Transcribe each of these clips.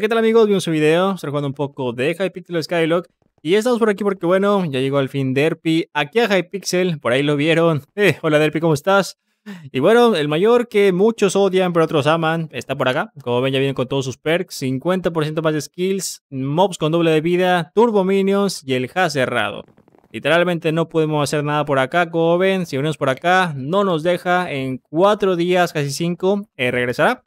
¿qué tal amigos? Vimos un video, estoy jugando un poco de Hypixel Skylock y estamos por aquí porque bueno, ya llegó al fin Derpy, aquí a Hypixel, por ahí lo vieron. Eh, hola Derpy, ¿cómo estás? Y bueno, el mayor que muchos odian pero otros aman está por acá. Como ven ya viene con todos sus perks, 50% más de skills, mobs con doble de vida, turbo minions y el haz cerrado. Literalmente no podemos hacer nada por acá, como ven, si venimos por acá no nos deja, en 4 días, casi 5, eh, regresará.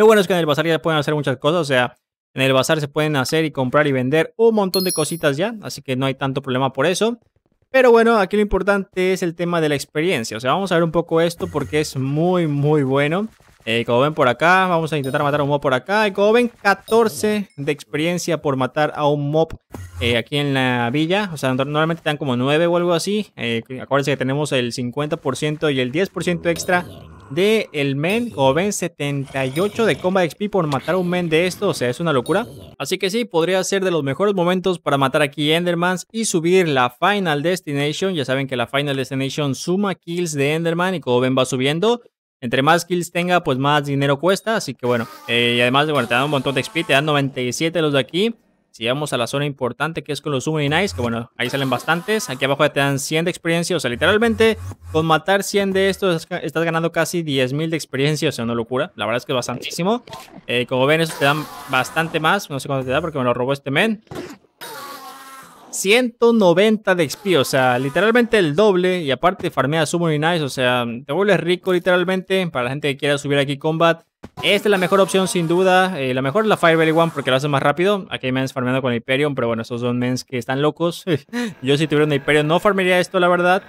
Lo bueno es que en el bazar ya pueden hacer muchas cosas, o sea, en el bazar se pueden hacer y comprar y vender un montón de cositas ya, así que no hay tanto problema por eso. Pero bueno, aquí lo importante es el tema de la experiencia, o sea, vamos a ver un poco esto porque es muy, muy bueno. Eh, como ven por acá, vamos a intentar matar a un mob por acá. Y como ven, 14 de experiencia por matar a un mob eh, aquí en la villa. O sea, normalmente dan como 9 o algo así. Eh, acuérdense que tenemos el 50% y el 10% extra de el men como ven 78 de combat XP por matar un men de esto, o sea, es una locura. Así que sí, podría ser de los mejores momentos para matar aquí Endermans y subir la Final Destination. Ya saben que la Final Destination suma kills de Enderman y como ven va subiendo. Entre más kills tenga, pues más dinero cuesta, así que bueno. Eh, y además, bueno, te dan un montón de XP, te dan 97 los de aquí. Si vamos a la zona importante que es con los y Nice, que bueno, ahí salen bastantes. Aquí abajo te dan 100 de experiencia. O sea, literalmente, con matar 100 de estos, estás ganando casi 10.000 de experiencia. O sea, una locura. La verdad es que es bastantísimo. Eh, como ven, eso te dan bastante más. No sé cuánto te da porque me lo robó este men. 190 de XP, o sea, literalmente el doble. Y aparte farmea y nice, o sea, te vuelves rico literalmente. Para la gente que quiera subir aquí combat, esta es la mejor opción sin duda. Eh, la mejor es la Fire Belly One porque lo hace más rápido. Aquí hay mens farmeando con el Hyperion, pero bueno, esos son mens que están locos. Yo si tuviera un Hyperion no farmearía esto, la verdad.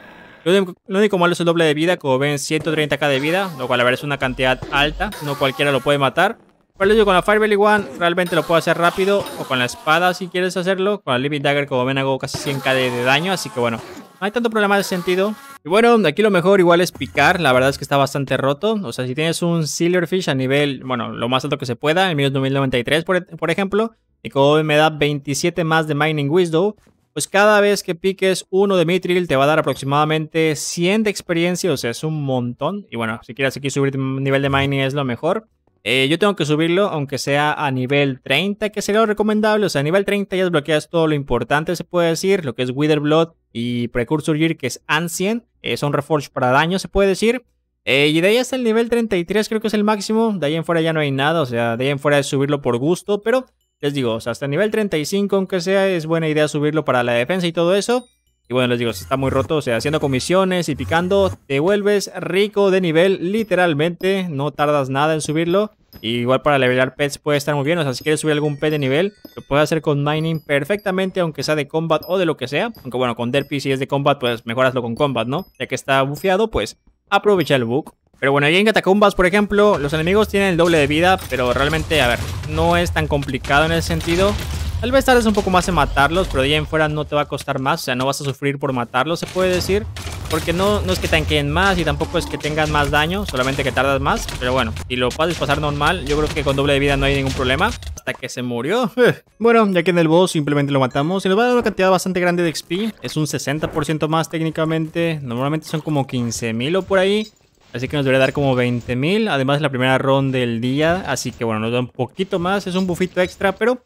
Lo único, único, malo es el doble de vida, como ven, 130k de vida, lo cual a ver es una cantidad alta, no cualquiera lo puede matar con la Fire Belly One realmente lo puedo hacer rápido. O con la espada si quieres hacerlo. Con la Living Dagger, como ven, hago casi 100k de, daño. Así que bueno, no hay tanto problema de sentido. Y bueno, aquí lo mejor igual es picar. La verdad es que está bastante roto. O sea, si tienes un Silverfish a nivel, bueno, lo más alto que se pueda. El mío es 2093, por, ejemplo. Y como me da 27 más de Mining Wisdom. Pues cada vez que piques uno de Mithril te va a dar aproximadamente 100 de experiencia, o sea, es un montón. Y bueno, si quieres aquí subir nivel de mining es lo mejor. Eh, yo tengo que subirlo, aunque sea a nivel 30, que sería lo recomendable. O sea, a nivel 30 ya desbloqueas todo lo importante, se puede decir, lo que es Wither Blood y Precursor Gear, que es Ancient. es eh, son reforge para daño, se puede decir. Eh, y de ahí hasta el nivel 33 creo que es el máximo. De ahí en fuera ya no hay nada. O sea, de ahí en fuera es subirlo por gusto. Pero les digo, hasta el nivel 35, aunque sea, es buena idea subirlo para la defensa y todo eso. Y bueno, les digo, si está muy roto, o sea, haciendo comisiones y picando, te vuelves rico de nivel, literalmente. No tardas nada en subirlo. igual para levelar pets puede estar muy bien. O sea, si quieres subir algún pet de nivel, lo puedes hacer con mining perfectamente, aunque sea de combat o de lo que sea. Aunque bueno, con Derpy si es de combat, pues mejoraslo con combat, ¿no? Ya que está bufeado, pues aprovecha el bug. Pero bueno, ahí en Catacumbas, por ejemplo, los enemigos tienen el doble de vida, pero realmente, a ver, no es tan complicado en el sentido. Tal vez tardes un poco más en matarlos, pero de ahí en fuera no te va a costar más, o sea, no vas a sufrir por matarlos, se puede decir. Porque no, no es que tanqueen más y tampoco es que tengan más daño, solamente que tardas más. Pero bueno, si lo puedes pasar normal, yo creo que con doble de vida no hay ningún problema. Hasta que se murió. Eh, bueno, ya que en el boss simplemente lo matamos y nos va a dar una cantidad bastante grande de XP. Es un 60% más técnicamente. Normalmente son como 15.000 o por ahí. Así que nos debería dar como 20.000. Además es la primera ronda del día. Así que bueno, nos da un poquito más. Es un bufito extra, pero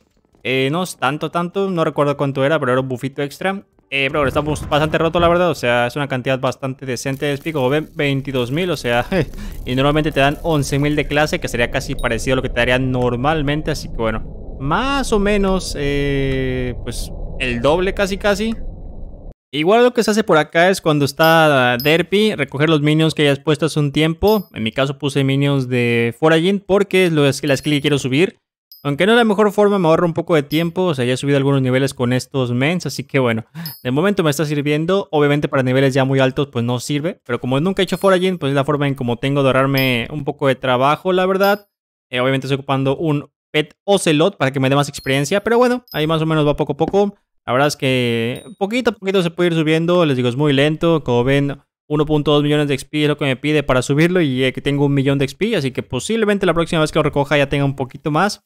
eh, no tanto, tanto, no recuerdo cuánto era, pero era un bufito extra. Eh, pero estamos bastante roto, la verdad. O sea, es una cantidad bastante decente de pico. ven, 22.000, o sea. y normalmente te dan 11.000 de clase, que sería casi parecido a lo que te darían normalmente. Así que bueno, más o menos, eh, pues el doble casi, casi. Igual lo que se hace por acá es cuando está Derpy, recoger los minions que hayas puesto hace un tiempo. En mi caso puse minions de Foraging porque es lo que las que quiero subir. Aunque no es la mejor forma, me ahorro un poco de tiempo. O sea, ya he subido algunos niveles con estos mens. Así que bueno, de momento me está sirviendo. Obviamente para niveles ya muy altos, pues no sirve. Pero como nunca he hecho foraging, pues es la forma en como tengo de ahorrarme un poco de trabajo, la verdad. Eh, obviamente estoy ocupando un pet ocelot para que me dé más experiencia. Pero bueno, ahí más o menos va poco a poco. La verdad es que poquito a poquito se puede ir subiendo. Les digo, es muy lento. Como ven, 1.2 millones de XP es lo que me pide para subirlo y eh, que tengo un millón de XP, así que posiblemente la próxima vez que lo recoja ya tenga un poquito más.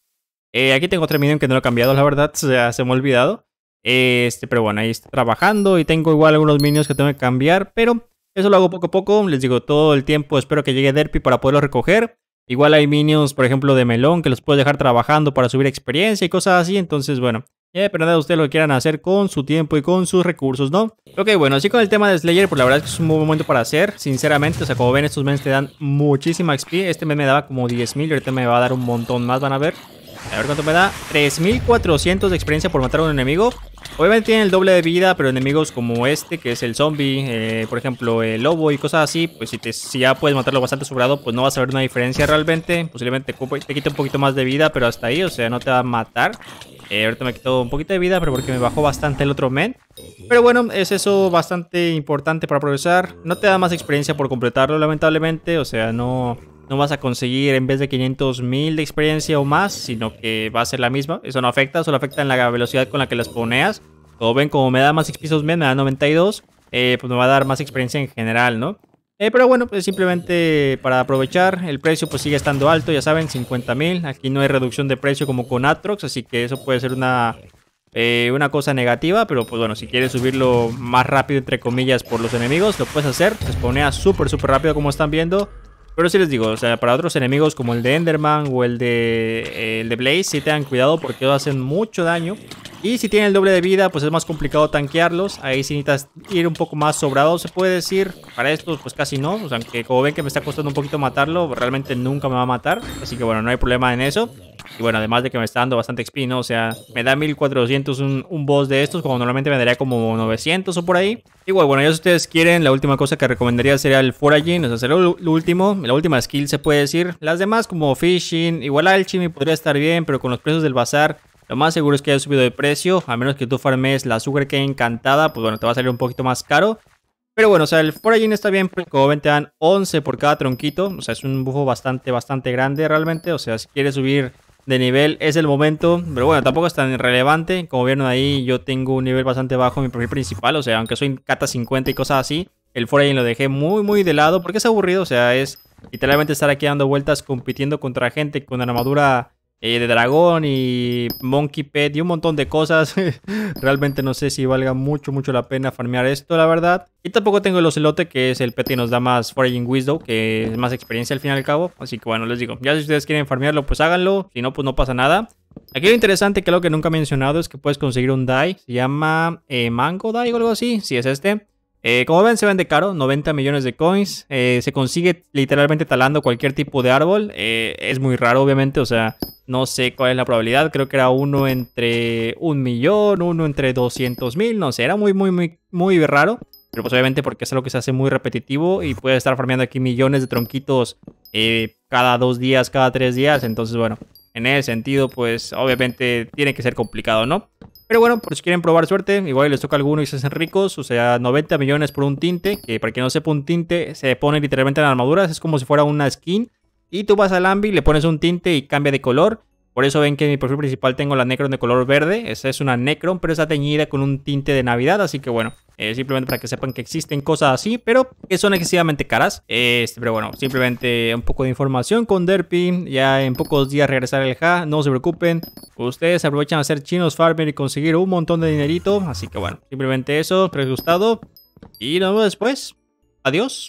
Eh, aquí tengo otro Minion que no lo he cambiado, la verdad, se me ha olvidado. Este, pero bueno, ahí está trabajando y tengo igual algunos minions que tengo que cambiar, pero eso lo hago poco a poco, les digo todo el tiempo, espero que llegue Derpy para poderlo recoger. Igual hay minions, por ejemplo, de melón que los puedo dejar trabajando para subir experiencia y cosas así, entonces bueno, ya depende de ustedes lo que quieran hacer con su tiempo y con sus recursos, ¿no? Ok, bueno, así con el tema de Slayer, pues la verdad es que es un buen momento para hacer, sinceramente, o sea, como ven estos memes te dan muchísima XP, este mes me daba como 10.000 y ahorita me va a dar un montón más, van a ver. A ver cuánto me da. 3400 de experiencia por matar a un enemigo. Obviamente tiene el doble de vida, pero enemigos como este, que es el zombie, eh, por ejemplo, el lobo y cosas así, pues si, te, si ya puedes matarlo bastante sobrado, pues no vas a ver una diferencia realmente. Posiblemente te, quite un poquito más de vida, pero hasta ahí, o sea, no te va a matar. Eh, ahorita me quitó un poquito de vida, pero porque me bajó bastante el otro men. Pero bueno, es eso bastante importante para progresar. No te da más experiencia por completarlo, lamentablemente. O sea, no, no vas a conseguir en vez de 500 de experiencia o más, sino que va a ser la misma. Eso no afecta, solo afecta en la velocidad con la que las poneas. Como ven, como me da más XP me da 92, eh, pues me va a dar más experiencia en general, ¿no? Eh, pero bueno, pues simplemente para aprovechar, el precio pues sigue estando alto, ya saben, 50.000. Aquí no hay reducción de precio como con Atrox, así que eso puede ser una, eh, una cosa negativa. Pero pues bueno, si quieres subirlo más rápido, entre comillas, por los enemigos, lo puedes hacer. Te pues, ponea súper, súper rápido como están viendo. Pero sí les digo, o sea, para otros enemigos como el de Enderman o el de, el de Blaze, sí tengan cuidado porque hacen mucho daño. Y si tienen el doble de vida, pues es más complicado tanquearlos. Ahí sí necesitas ir un poco más sobrado, se puede decir. Para estos, pues casi no. O sea, aunque como ven que me está costando un poquito matarlo, realmente nunca me va a matar. Así que bueno, no hay problema en eso. Y bueno, además de que me está dando bastante XP, O sea, me da 1400 un, un boss de estos, como normalmente me daría como 900 o por ahí. Igual, bueno, ya si ustedes quieren, la última cosa que recomendaría sería el foraging, o sea, sería el último, la última skill se puede decir. Las demás como fishing, igual alchemy podría estar bien, pero con los precios del bazar lo más seguro es que haya subido de precio, a menos que tú farmes la que encantada, pues bueno, te va a salir un poquito más caro. Pero bueno, o sea, el foraging está bien, como ven te dan 11 por cada tronquito, o sea, es un bufo bastante, bastante grande realmente, o sea, si quieres subir de nivel es el momento, pero bueno, tampoco es tan relevante. Como vieron ahí, yo tengo un nivel bastante bajo en mi perfil principal, o sea, aunque soy cata 50 y cosas así, el Foreign lo dejé muy, muy de lado porque es aburrido, o sea, es literalmente estar aquí dando vueltas compitiendo contra gente con armadura eh, de dragón y monkey pet y un montón de cosas. Realmente no sé si valga mucho, mucho la pena farmear esto, la verdad. Y tampoco tengo el ocelote, que es el pet que nos da más foraging wisdom, que es más experiencia al fin y al cabo. Así que bueno, les digo, ya si ustedes quieren farmearlo, pues háganlo. Si no, pues no pasa nada. Aquí lo interesante, que algo que nunca he mencionado, es que puedes conseguir un die. Se llama eh, Mango Die o algo así. Si es este. Eh, como ven, se vende caro, 90 millones de coins. Eh, se consigue literalmente talando cualquier tipo de árbol. Eh, es muy raro, obviamente, o sea, no sé cuál es la probabilidad. Creo que era uno entre un millón, uno entre 200 mil, no sé, era muy, muy, muy, muy raro. Pero pues obviamente porque es algo que se hace muy repetitivo y puede estar farmeando aquí millones de tronquitos cada dos días, cada tres días. Entonces, bueno, en ese sentido, pues obviamente tiene que ser complicado, ¿no? Pero bueno, por si quieren probar suerte, igual les toca alguno y se hacen ricos. O sea, 90 millones por un tinte. Que para quien no sepa un tinte, se pone literalmente en armaduras. Es como si fuera una skin. Y tú vas al Ambi, le pones un tinte y cambia de color. Por eso ven que en mi perfil principal tengo la Necron de color verde. Esa es una Necron, pero está teñida con un tinte de Navidad. Así que bueno, eh, simplemente para que sepan que existen cosas así, pero que son excesivamente caras. Este, pero bueno, simplemente un poco de información con Derpy. Ya en pocos días regresaré al Ja, no se preocupen. Ustedes aprovechan a ser chinos farmer y conseguir un montón de dinerito. Así que bueno, simplemente eso. Espero que gustado. Y nos vemos después. Adiós.